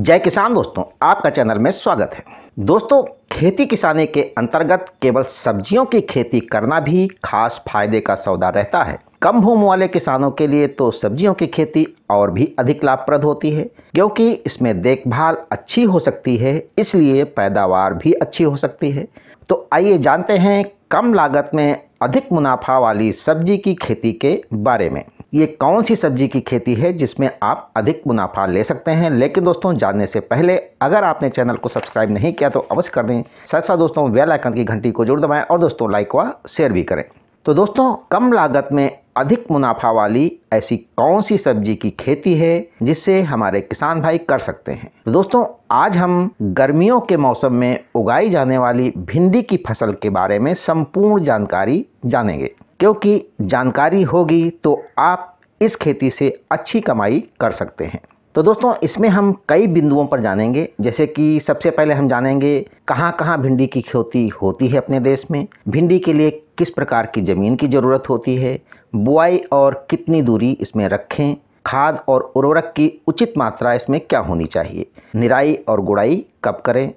जय किसान दोस्तों आपका चैनल में स्वागत है दोस्तों खेती किसानी के अंतर्गत केवल सब्जियों की खेती करना भी खास फायदे का सौदा रहता है कम भूमि वाले किसानों के लिए तो सब्जियों की खेती और भी अधिक लाभप्रद होती है क्योंकि इसमें देखभाल अच्छी हो सकती है इसलिए पैदावार भी अच्छी हो सकती है तो आइए जानते हैं कम लागत में अधिक मुनाफा वाली सब्जी की खेती के बारे में ये कौन सी सब्जी की खेती है जिसमें आप अधिक मुनाफा ले सकते हैं लेकिन दोस्तों जानने से पहले अगर आपने चैनल को सब्सक्राइब नहीं किया तो अवश्य कर दें साथ साथ दोस्तों वेल आइकन की घंटी को जरूर दबाएं और दोस्तों लाइक व शेयर भी करें तो दोस्तों कम लागत में अधिक मुनाफा वाली ऐसी कौन सी सब्जी की खेती है जिससे हमारे किसान भाई कर सकते हैं तो दोस्तों आज हम गर्मियों के मौसम में उगाई जाने वाली भिंडी की फसल के बारे में संपूर्ण जानकारी जानेंगे क्योंकि जानकारी होगी तो आप इस खेती से अच्छी कमाई कर सकते हैं तो दोस्तों इसमें हम कई बिंदुओं पर जानेंगे जैसे कि सबसे पहले हम जानेंगे कहाँ कहाँ भिंडी की खेती होती है अपने देश में भिंडी के लिए किस प्रकार की ज़मीन की ज़रूरत होती है बुआई और कितनी दूरी इसमें रखें खाद और उर्वरक की उचित मात्रा इसमें क्या होनी चाहिए निराई और गुड़ाई कब करें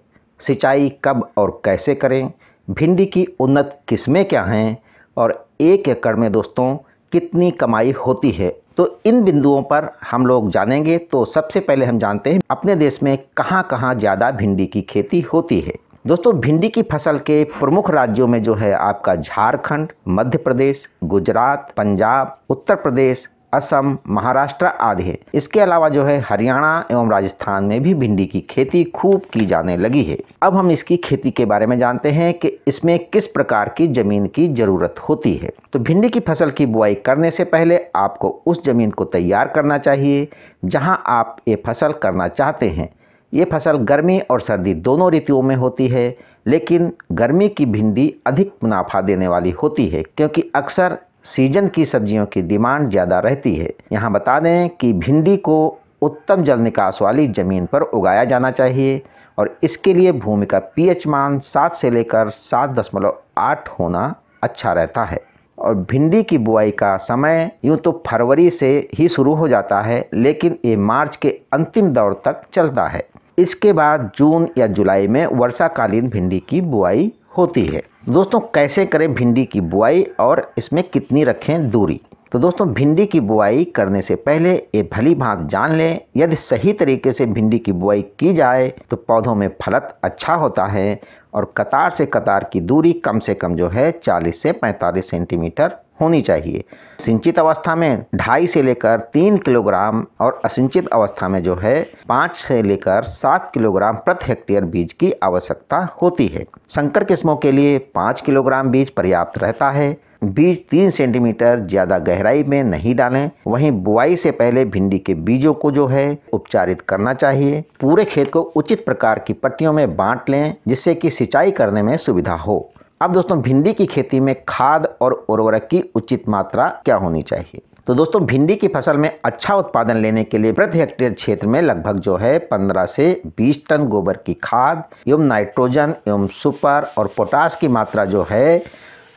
सिंचाई कब और कैसे करें भिंडी की उन्नत किस्में क्या हैं और एक एकड़ में दोस्तों कितनी कमाई होती है तो इन बिंदुओं पर हम लोग जानेंगे तो सबसे पहले हम जानते हैं अपने देश में कहाँ कहाँ ज़्यादा भिंडी की खेती होती है दोस्तों भिंडी की फसल के प्रमुख राज्यों में जो है आपका झारखंड मध्य प्रदेश गुजरात पंजाब उत्तर प्रदेश असम महाराष्ट्र आदि है इसके अलावा जो है हरियाणा एवं राजस्थान में भी भिंडी की खेती खूब की जाने लगी है अब हम इसकी खेती के बारे में जानते हैं कि इसमें किस प्रकार की जमीन की जरूरत होती है तो भिंडी की फसल की बुआई करने से पहले आपको उस जमीन को तैयार करना चाहिए जहाँ आप ये फसल करना चाहते हैं ये फसल गर्मी और सर्दी दोनों ऋतुओं में होती है लेकिन गर्मी की भिंडी अधिक मुनाफा देने वाली होती है क्योंकि अक्सर सीजन की सब्जियों की डिमांड ज़्यादा रहती है यहाँ बता दें कि भिंडी को उत्तम जल निकास वाली ज़मीन पर उगाया जाना चाहिए और इसके लिए भूमि का पीएच मान सात से लेकर सात दशमलव आठ होना अच्छा रहता है और भिंडी की बुआई का समय यूँ तो फरवरी से ही शुरू हो जाता है लेकिन ये मार्च के अंतिम दौर तक चलता है इसके बाद जून या जुलाई में वर्षाकालीन भिंडी की बुआई होती है दोस्तों कैसे करें भिंडी की बुआई और इसमें कितनी रखें दूरी तो दोस्तों भिंडी की बुआई करने से पहले ये भली भांत जान लें यदि सही तरीके से भिंडी की बुआई की जाए तो पौधों में फलत अच्छा होता है और कतार से कतार की दूरी कम से कम जो है 40 से 45 सेंटीमीटर होनी चाहिए सिंचित अवस्था में ढाई से लेकर तीन किलोग्राम और असिंचित अवस्था में जो है पाँच से लेकर सात किलोग्राम प्रति हेक्टेयर बीज की आवश्यकता होती है संकर किस्मों के लिए पाँच किलोग्राम बीज पर्याप्त रहता है बीज तीन सेंटीमीटर ज़्यादा गहराई में नहीं डालें वहीं बुआई से पहले भिंडी के बीजों को जो है उपचारित करना चाहिए पूरे खेत को उचित प्रकार की पट्टियों में बांट लें जिससे कि सिंचाई करने में सुविधा हो अब दोस्तों भिंडी की खेती में खाद और उर्वरक की उचित मात्रा क्या होनी चाहिए तो दोस्तों भिंडी की फसल में अच्छा उत्पादन लेने के लिए प्रति हेक्टेयर क्षेत्र में लगभग जो है 15 से 20 टन गोबर की खाद एवं नाइट्रोजन एवं सुपर और पोटास की मात्रा जो है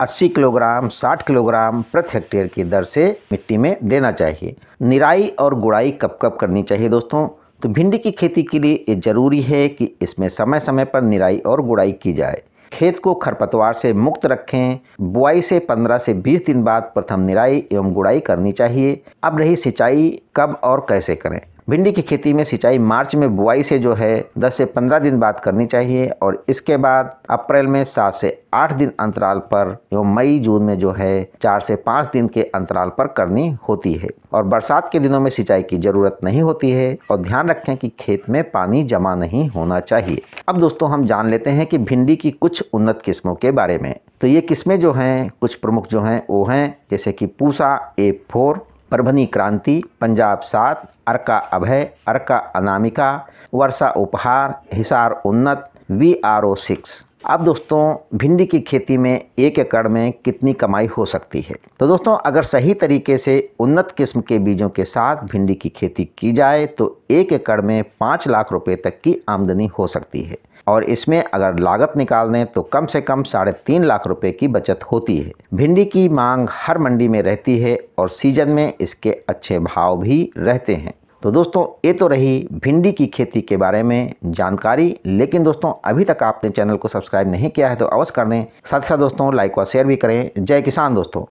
80 किलोग्राम 60 किलोग्राम प्रति हेक्टेयर की दर से मिट्टी में देना चाहिए निराई और गुड़ाई कब कब करनी चाहिए दोस्तों तो भिंडी की खेती के लिए ये जरूरी है कि इसमें समय समय पर निराई और गुड़ाई की जाए खेत को खरपतवार से मुक्त रखें बुआई से 15 से 20 दिन बाद प्रथम निराई एवं गुड़ाई करनी चाहिए अब रही सिंचाई कब और कैसे करें भिंडी की खेती में सिंचाई मार्च में बुआई से जो है 10 से 15 दिन बाद करनी चाहिए और इसके बाद अप्रैल में 7 से 8 दिन अंतराल पर एवं मई जून में जो है 4 से 5 दिन के अंतराल पर करनी होती है और बरसात के दिनों में सिंचाई की ज़रूरत नहीं होती है और ध्यान रखें कि खेत में पानी जमा नहीं होना चाहिए अब दोस्तों हम जान लेते हैं कि भिंडी की कुछ उन्नत किस्मों के बारे में तो ये किस्में जो हैं कुछ प्रमुख जो हैं वो हैं जैसे कि पूसा ए फोर परभनी क्रांति पंजाब सात अर्का अभय अर्का अनामिका वर्षा उपहार हिसार उन्नत वी आर ओ सिक्स अब दोस्तों भिंडी की खेती में एक एकड़ में कितनी कमाई हो सकती है तो दोस्तों अगर सही तरीके से उन्नत किस्म के बीजों के साथ भिंडी की खेती की जाए तो एक एकड़ में पाँच लाख रुपए तक की आमदनी हो सकती है और इसमें अगर लागत निकाल दें तो कम से कम साढ़े तीन लाख रुपए की बचत होती है भिंडी की मांग हर मंडी में रहती है और सीजन में इसके अच्छे भाव भी रहते हैं तो दोस्तों ये तो रही भिंडी की खेती के बारे में जानकारी लेकिन दोस्तों अभी तक आपने चैनल को सब्सक्राइब नहीं किया है तो अवश्य कर दें साथ साथ दोस्तों लाइक और शेयर भी करें जय किसान दोस्तों